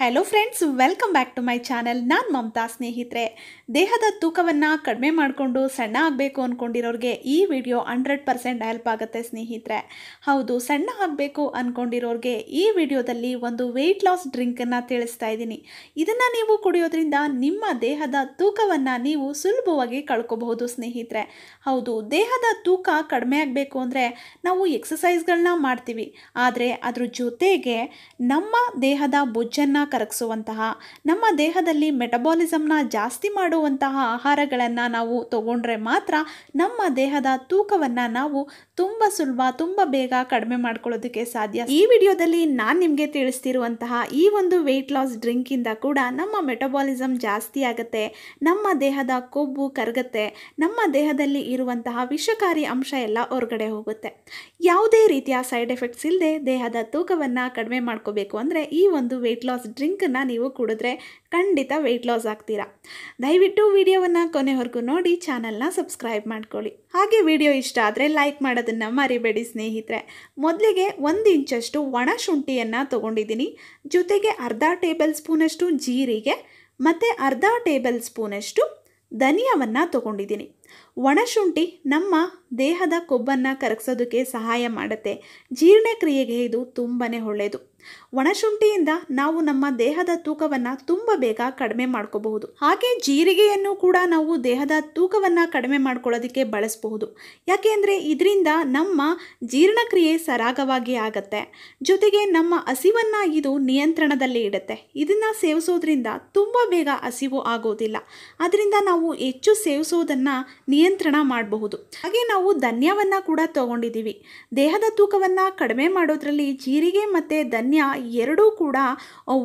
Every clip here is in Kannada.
hello friends welcome back to my channel ನಾನು ಮಮತಾ ಸ್ನೇಹಿತರೆ ದೇಹದ ತೂಕವನ್ನು ಕಡಿಮೆ ಮಾಡಿಕೊಂಡು ಸಣ್ಣ ಆಗಬೇಕು ಅಂದ್ಕೊಂಡಿರೋರಿಗೆ ಈ ವಿಡಿಯೋ ಹಂಡ್ರೆಡ್ ಪರ್ಸೆಂಟ್ ಹೆಲ್ಪ್ ಆಗುತ್ತೆ ಸ್ನೇಹಿತರೆ ಹೌದು ಸಣ್ಣ ಆಗಬೇಕು ಅಂದ್ಕೊಂಡಿರೋರಿಗೆ ಈ ವಿಡಿಯೋದಲ್ಲಿ ಒಂದು ವೆಯ್ಟ್ ಲಾಸ್ ಡ್ರಿಂಕನ್ನು ತಿಳಿಸ್ತಾ ಇದ್ದೀನಿ ಇದನ್ನು ನೀವು ಕುಡಿಯೋದ್ರಿಂದ ನಿಮ್ಮ ದೇಹದ ತೂಕವನ್ನು ನೀವು ಸುಲಭವಾಗಿ ಕಳ್ಕೊಬಹುದು ಸ್ನೇಹಿತರೆ ಹೌದು ದೇಹದ ತೂಕ ಕಡಿಮೆ ಆಗಬೇಕು ಅಂದರೆ ನಾವು ಎಕ್ಸಸೈಸ್ಗಳನ್ನ ಮಾಡ್ತೀವಿ ಆದರೆ ಅದ್ರ ಜೊತೆಗೆ ನಮ್ಮ ದೇಹದ ಬೊಜ್ಜನ್ನು ಕರಗಿಸುವಂತಹ ನಮ್ಮ ದೇಹದಲ್ಲಿ ಮೆಟಬಾಲಿಸಮ್ನ ಜಾಸ್ತಿ ಮಾಡುವಂತಹ ಆಹಾರಗಳನ್ನು ನಾವು ತಗೊಂಡ್ರೆ ಮಾತ್ರ ನಮ್ಮ ದೇಹದ ತೂಕವನ್ನು ನಾವು ತುಂಬ ಸುಲಭ ತುಂಬ ಬೇಗ ಕಡಿಮೆ ಮಾಡ್ಕೊಳ್ಳೋದಕ್ಕೆ ಸಾಧ್ಯ ಈ ವಿಡಿಯೋದಲ್ಲಿ ನಾನು ನಿಮಗೆ ತಿಳಿಸ್ತಿರುವಂತಹ ಈ ಒಂದು ವೆಯ್ಟ್ ಲಾಸ್ ಡ್ರಿಂಕಿಂದ ಕೂಡ ನಮ್ಮ ಮೆಟಬಾಲಿಸಮ್ ಜಾಸ್ತಿ ಆಗುತ್ತೆ ನಮ್ಮ ದೇಹದ ಕೊಬ್ಬು ಕರಗುತ್ತೆ ನಮ್ಮ ದೇಹದಲ್ಲಿ ಇರುವಂತಹ ವಿಷಕಾರಿ ಅಂಶ ಎಲ್ಲ ಹೊರಗಡೆ ಹೋಗುತ್ತೆ ಯಾವುದೇ ರೀತಿಯ ಸೈಡ್ ಎಫೆಕ್ಟ್ಸ್ ಇಲ್ಲದೆ ದೇಹದ ತೂಕವನ್ನು ಕಡಿಮೆ ಮಾಡ್ಕೋಬೇಕು ಅಂದರೆ ಈ ಒಂದು ವೆಯ್ಟ್ ಲಾಸ್ ಡ್ರಿಂಕನ್ನು ನೀವು ಕುಡಿದ್ರೆ ಖಂಡಿತ ವೆಯ್ಟ್ ಲಾಸ್ ಆಗ್ತೀರಾ ದಯವಿಟ್ಟು ವಿಡಿಯೋವನ್ನು ಕೊನೆವರೆಗೂ ನೋಡಿ ಚಾನಲ್ನ ಸಬ್ಸ್ಕ್ರೈಬ್ ಮಾಡ್ಕೊಳ್ಳಿ ಹಾಗೆ ವಿಡಿಯೋ ಇಷ್ಟ ಆದರೆ ಲೈಕ್ ಮಾಡೋದನ್ನು ಮರಿಬೇಡಿ ಸ್ನೇಹಿತರೆ ಮೊದಲಿಗೆ ಒಂದು ಇಂಚಷ್ಟು ಒಣ ಶುಂಠಿಯನ್ನು ತೊಗೊಂಡಿದ್ದೀನಿ ಜೊತೆಗೆ ಅರ್ಧ ಟೇಬಲ್ ಸ್ಪೂನಷ್ಟು ಜೀರಿಗೆ ಮತ್ತು ಅರ್ಧ ಟೇಬಲ್ ಸ್ಪೂನಷ್ಟು ಧನಿಯವನ್ನು ತೊಗೊಂಡಿದ್ದೀನಿ ಒಣಶುಂಠಿ ನಮ್ಮ ದೇಹದ ಕೊಬ್ಬನ್ನು ಕರಗಿಸೋದಕ್ಕೆ ಸಹಾಯ ಮಾಡುತ್ತೆ ಜೀರ್ಣಕ್ರಿಯೆಗೆ ಇದು ತುಂಬಾ ಒಳ್ಳೆಯದು ಒಣಶುಂಠಿಯಿಂದ ನಾವು ನಮ್ಮ ದೇಹದ ತೂಕವನ್ನು ತುಂಬ ಬೇಗ ಕಡಿಮೆ ಮಾಡ್ಕೋಬಹುದು ಹಾಗೆ ಜೀರಿಗೆಯನ್ನು ಕೂಡ ನಾವು ದೇಹದ ತೂಕವನ್ನು ಕಡಿಮೆ ಮಾಡ್ಕೊಳ್ಳೋದಕ್ಕೆ ಬಳಸಬಹುದು ಯಾಕೆಂದರೆ ಇದರಿಂದ ನಮ್ಮ ಜೀರ್ಣಕ್ರಿಯೆ ಸರಾಗವಾಗಿ ಆಗತ್ತೆ ಜೊತೆಗೆ ನಮ್ಮ ಹಸಿವನ್ನು ಇದು ನಿಯಂತ್ರಣದಲ್ಲಿ ಇಡುತ್ತೆ ಇದನ್ನ ಸೇವಿಸೋದ್ರಿಂದ ತುಂಬ ಬೇಗ ಹಸಿವು ಆಗೋದಿಲ್ಲ ಅದರಿಂದ ನಾವು ಹೆಚ್ಚು ಸೇವಿಸೋದನ್ನ ನಿಯಂತ್ರಣ ಮಾಡಬಹುದು ಹಾಗೆ ನಾವು ಧನ್ಯವನ್ನು ಕೂಡ ತಗೊಂಡಿದ್ದೀವಿ ದೇಹದ ತೂಕವನ್ನು ಕಡಿಮೆ ಮಾಡೋದ್ರಲ್ಲಿ ಜೀರಿಗೆ ಮತ್ತು ಧನ್ಯ ಎರಡೂ ಕೂಡ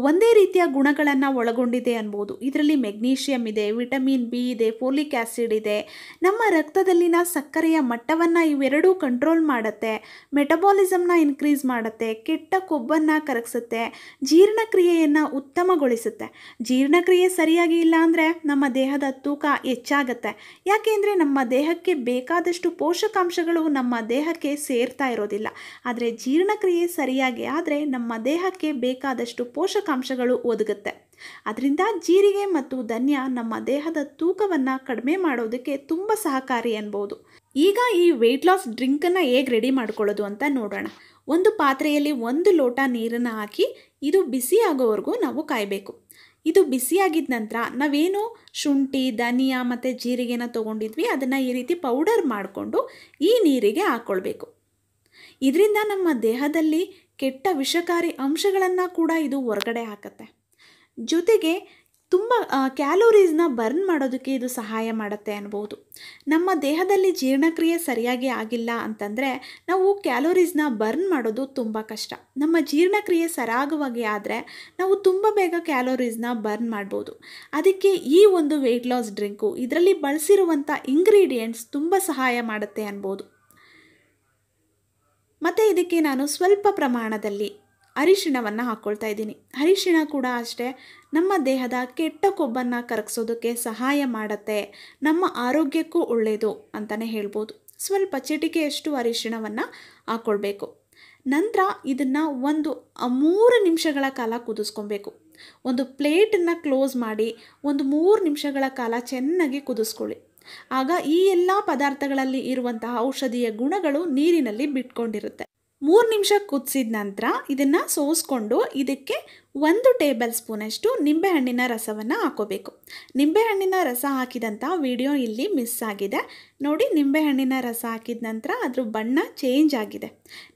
ಒಂದೇ ರೀತಿಯ ಗುಣಗಳನ್ನು ಒಳಗೊಂಡಿದೆ ಅನ್ಬೋದು ಇದರಲ್ಲಿ ಮೆಗ್ನೀಷಿಯಮ್ ಇದೆ ವಿಟಮಿನ್ ಬಿ ಇದೆ ಫೋಲಿಕ್ ಆ್ಯಸಿಡ್ ಇದೆ ನಮ್ಮ ರಕ್ತದಲ್ಲಿನ ಸಕ್ಕರೆಯ ಮಟ್ಟವನ್ನು ಇವೆರಡೂ ಕಂಟ್ರೋಲ್ ಮಾಡುತ್ತೆ ಮೆಟಬಾಲಿಸಮ್ನ ಇನ್ಕ್ರೀಸ್ ಮಾಡುತ್ತೆ ಕೆಟ್ಟ ಕೊಬ್ಬನ್ನು ಕರಗಿಸುತ್ತೆ ಜೀರ್ಣಕ್ರಿಯೆಯನ್ನು ಉತ್ತಮಗೊಳಿಸುತ್ತೆ ಜೀರ್ಣಕ್ರಿಯೆ ಸರಿಯಾಗಿ ಇಲ್ಲ ಅಂದರೆ ನಮ್ಮ ದೇಹದ ತೂಕ ಹೆಚ್ಚಾಗುತ್ತೆ ಯಾಕೆಂದರೆ ನಮ್ಮ ದೇಹಕ್ಕೆ ಬೇಕಾದಷ್ಟು ಪೋಷಕಾಂಶಗಳು ನಮ್ಮ ದೇಹಕ್ಕೆ ಸೇರ್ತಾ ಇರೋದಿಲ್ಲ ಆದರೆ ಜೀರ್ಣಕ್ರಿಯೆ ಸರಿಯಾಗಿ ಆದರೆ ನಮ್ಮ ದೇಹಕ್ಕೆ ಬೇಕಾದಷ್ಟು ಪೋಷಕಾಂಶಗಳು ಒದಗುತ್ತೆ ಅದರಿಂದ ಜೀರಿಗೆ ಮತ್ತು ಧನ್ಯ ನಮ್ಮ ದೇಹದ ತೂಕವನ್ನು ಕಡಿಮೆ ಮಾಡೋದಕ್ಕೆ ತುಂಬ ಸಹಕಾರಿ ಅನ್ಬೋದು ಈಗ ಈ ವೆಯ್ಟ್ ಲಾಸ್ ಡ್ರಿಂಕನ್ನು ಹೇಗೆ ರೆಡಿ ಮಾಡ್ಕೊಳ್ಳೋದು ಅಂತ ನೋಡೋಣ ಒಂದು ಪಾತ್ರೆಯಲ್ಲಿ ಒಂದು ಲೋಟ ನೀರನ್ನು ಹಾಕಿ ಇದು ಬಿಸಿ ಆಗೋವರೆಗೂ ನಾವು ಕಾಯಬೇಕು ಇದು ಬಿಸಿಯಾಗಿದ್ದ ನಂತರ ನಾವೇನು ಶುಂಠಿ ಧನಿಯಾ ಮತ್ತು ಜೀರಿಗೆನ ತೊಗೊಂಡಿದ್ವಿ ಅದನ್ನು ಈ ರೀತಿ ಪೌಡರ್ ಮಾಡಿಕೊಂಡು ಈ ನೀರಿಗೆ ಹಾಕ್ಕೊಳ್ಬೇಕು ಇದರಿಂದ ನಮ್ಮ ದೇಹದಲ್ಲಿ ಕೆಟ್ಟ ವಿಷಕಾರಿ ಅಂಶಗಳನ್ನು ಕೂಡ ಇದು ಹೊರಗಡೆ ಹಾಕುತ್ತೆ ಜೊತೆಗೆ ತುಂಬ ಕ್ಯಾಲೋರೀಸ್ನ ಬರ್ನ್ ಮಾಡೋದಕ್ಕೆ ಇದು ಸಹಾಯ ಮಾಡುತ್ತೆ ಅನ್ಬೋದು ನಮ್ಮ ದೇಹದಲ್ಲಿ ಜೀರ್ಣಕ್ರಿಯೆ ಸರಿಯಾಗಿ ಆಗಿಲ್ಲ ಅಂತಂದರೆ ನಾವು ಕ್ಯಾಲೋರೀಸ್ನ ಬರ್ನ್ ಮಾಡೋದು ತುಂಬ ಕಷ್ಟ ನಮ್ಮ ಜೀರ್ಣಕ್ರಿಯೆ ಸರಾಗವಾಗಿ ಆದರೆ ನಾವು ತುಂಬ ಬೇಗ ಕ್ಯಾಲೋರೀಸ್ನ ಬರ್ನ್ ಮಾಡ್ಬೋದು ಅದಕ್ಕೆ ಈ ಒಂದು ವೆಯ್ಟ್ ಲಾಸ್ ಡ್ರಿಂಕು ಇದರಲ್ಲಿ ಬಳಸಿರುವಂಥ ಇಂಗ್ರೀಡಿಯೆಂಟ್ಸ್ ತುಂಬ ಸಹಾಯ ಮಾಡುತ್ತೆ ಅನ್ಬೋದು ಮತ್ತು ಇದಕ್ಕೆ ನಾನು ಸ್ವಲ್ಪ ಪ್ರಮಾಣದಲ್ಲಿ ಅರಿಶಿಣವನ್ನು ಹಾಕ್ಕೊಳ್ತಾ ಇದ್ದೀನಿ ಅರಿಶಿಣ ಕೂಡ ಅಷ್ಟೇ ನಮ್ಮ ದೇಹದ ಕೆಟ್ಟ ಕೊಬ್ಬನ್ನು ಕರಗಿಸೋದಕ್ಕೆ ಸಹಾಯ ಮಾಡುತ್ತೆ ನಮ್ಮ ಆರೋಗ್ಯಕ್ಕೂ ಒಳ್ಳೆಯದು ಅಂತಲೇ ಹೇಳ್ಬೋದು ಸ್ವಲ್ಪ ಚಿಟಿಕೆಯಷ್ಟು ಅರಿಶಿಣವನ್ನು ಹಾಕ್ಕೊಳ್ಬೇಕು ನಂತರ ಇದನ್ನು ಒಂದು ಮೂರು ನಿಮಿಷಗಳ ಕಾಲ ಕುದಿಸ್ಕೊಬೇಕು ಒಂದು ಪ್ಲೇಟನ್ನು ಕ್ಲೋಸ್ ಮಾಡಿ ಒಂದು ಮೂರು ನಿಮಿಷಗಳ ಕಾಲ ಚೆನ್ನಾಗಿ ಕುದಿಸ್ಕೊಳ್ಳಿ ಆಗ ಈ ಎಲ್ಲ ಪದಾರ್ಥಗಳಲ್ಲಿ ಇರುವಂತಹ ಔಷಧೀಯ ಗುಣಗಳು ನೀರಿನಲ್ಲಿ ಬಿಟ್ಕೊಂಡಿರುತ್ತೆ ಮೂರು ನಿಮಿಷ ಕುದಿಸಿದ ನಂತರ ಇದನ್ನು ಸೋಸ್ಕೊಂಡು ಇದಕ್ಕೆ ಒಂದು ಟೇಬಲ್ ಸ್ಪೂನಷ್ಟು ನಿಂಬೆಹಣ್ಣಿನ ರಸವನ್ನು ಹಾಕೋಬೇಕು ನಿಂಬೆಹಣ್ಣಿನ ರಸ ಹಾಕಿದಂಥ ವಿಡಿಯೋ ಇಲ್ಲಿ ಮಿಸ್ ಆಗಿದೆ ನೋಡಿ ನಿಂಬೆಹಣ್ಣಿನ ರಸ ಹಾಕಿದ ನಂತರ ಅದ್ರ ಬಣ್ಣ ಚೇಂಜ್ ಆಗಿದೆ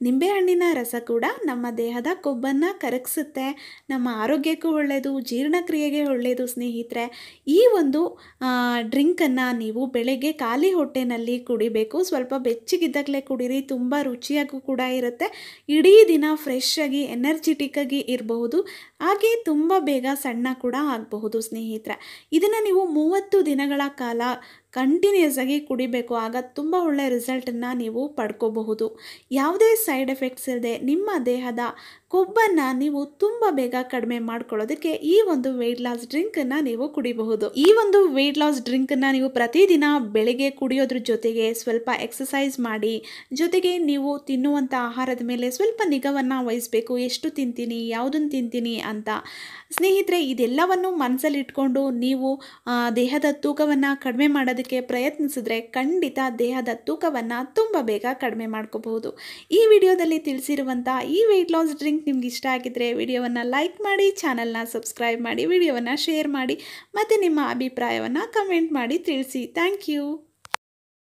ನಿಂಬೆಹಣ್ಣಿನ ರಸ ಕೂಡ ನಮ್ಮ ದೇಹದ ಕೊಬ್ಬನ್ನು ಕರಗಿಸುತ್ತೆ ನಮ್ಮ ಆರೋಗ್ಯಕ್ಕೂ ಒಳ್ಳೆಯದು ಜೀರ್ಣಕ್ರಿಯೆಗೆ ಒಳ್ಳೆಯದು ಸ್ನೇಹಿತರೆ ಈ ಒಂದು ಡ್ರಿಂಕನ್ನು ನೀವು ಬೆಳಗ್ಗೆ ಖಾಲಿ ಹೊಟ್ಟೆನಲ್ಲಿ ಕುಡಿಬೇಕು ಸ್ವಲ್ಪ ಬೆಚ್ಚಗಿದ್ದಾಗಲೇ ಕುಡೀರಿ ತುಂಬ ರುಚಿಯಾಗೂ ಕೂಡ ಇರುತ್ತೆ ಇಡೀ ದಿನ ಫ್ರೆಶ್ ಆಗಿ ಎನರ್ಜಿಟಿಕ್ ಆಗಿ ಇರಬಹುದು ಹಾಗೆ ತುಂಬ ಬೇಗ ಸಣ್ಣ ಕೂಡ ಆಗಬಹುದು ಸ್ನೇಹಿತರೆ ಇದನ್ನು ನೀವು ಮೂವತ್ತು ದಿನಗಳ ಕಾಲ ಕಂಟಿನ್ಯೂಸ್ ಆಗಿ ಕುಡಿಬೇಕು ಆಗ ತುಂಬ ಒಳ್ಳೆಯ ರಿಸಲ್ಟನ್ನು ನೀವು ಪಡ್ಕೋಬಹುದು ಯಾವುದೇ ಸೈಡ್ ಎಫೆಕ್ಟ್ಸ್ ಇಲ್ಲದೆ ನಿಮ್ಮ ದೇಹದ ಕೊಬ್ಬನ್ನು ನೀವು ತುಂಬ ಬೇಗ ಕಡಿಮೆ ಮಾಡ್ಕೊಳ್ಳೋದಕ್ಕೆ ಈ ಒಂದು ವೆಯ್ಟ್ ಲಾಸ್ ಡ್ರಿಂಕನ್ನು ನೀವು ಕುಡಿಬಹುದು ಈ ಒಂದು ವೆಯ್ಟ್ ಲಾಸ್ ಡ್ರಿಂಕನ್ನು ನೀವು ಪ್ರತಿದಿನ ಬೆಳಿಗ್ಗೆ ಕುಡಿಯೋದ್ರ ಜೊತೆಗೆ ಸ್ವಲ್ಪ ಎಕ್ಸಸೈಸ್ ಮಾಡಿ ಜೊತೆಗೆ ನೀವು ತಿನ್ನುವಂಥ ಆಹಾರದ ಮೇಲೆ ಸ್ವಲ್ಪ ನಿಗವನ್ನು ವಹಿಸಬೇಕು ಎಷ್ಟು ತಿಂತೀನಿ ಯಾವುದನ್ನು ತಿಂತೀನಿ ಅಂತ ಸ್ನೇಹಿತರೆ ಇದೆಲ್ಲವನ್ನು ಮನಸ್ಸಲ್ಲಿ ಇಟ್ಕೊಂಡು ನೀವು ದೇಹದ ತೂಕವನ್ನು ಕಡಿಮೆ ಮಾಡೋದಕ್ಕೆ ಮಾಡೋದಕ್ಕೆ ಪ್ರಯತ್ನಿಸಿದ್ರೆ ಖಂಡಿತ ದೇಹದ ತೂಕವನ್ನು ತುಂಬ ಬೇಗ ಕಡಿಮೆ ಮಾಡ್ಕೋಬಹುದು ಈ ವಿಡಿಯೋದಲ್ಲಿ ತಿಳಿಸಿರುವಂಥ ಈ ವೆಯ್ಟ್ ಲಾಸ್ ಡ್ರಿಂಕ್ ನಿಮ್ಗೆ ಇಷ್ಟ ಆಗಿದ್ರೆ ವಿಡಿಯೋವನ್ನು ಲೈಕ್ ಮಾಡಿ ಚಾನಲ್ನ ಸಬ್ಸ್ಕ್ರೈಬ್ ಮಾಡಿ ವಿಡಿಯೋವನ್ನು ಶೇರ್ ಮಾಡಿ ಮತ್ತು ನಿಮ್ಮ ಅಭಿಪ್ರಾಯವನ್ನು ಕಮೆಂಟ್ ಮಾಡಿ ತಿಳಿಸಿ ಥ್ಯಾಂಕ್ ಯು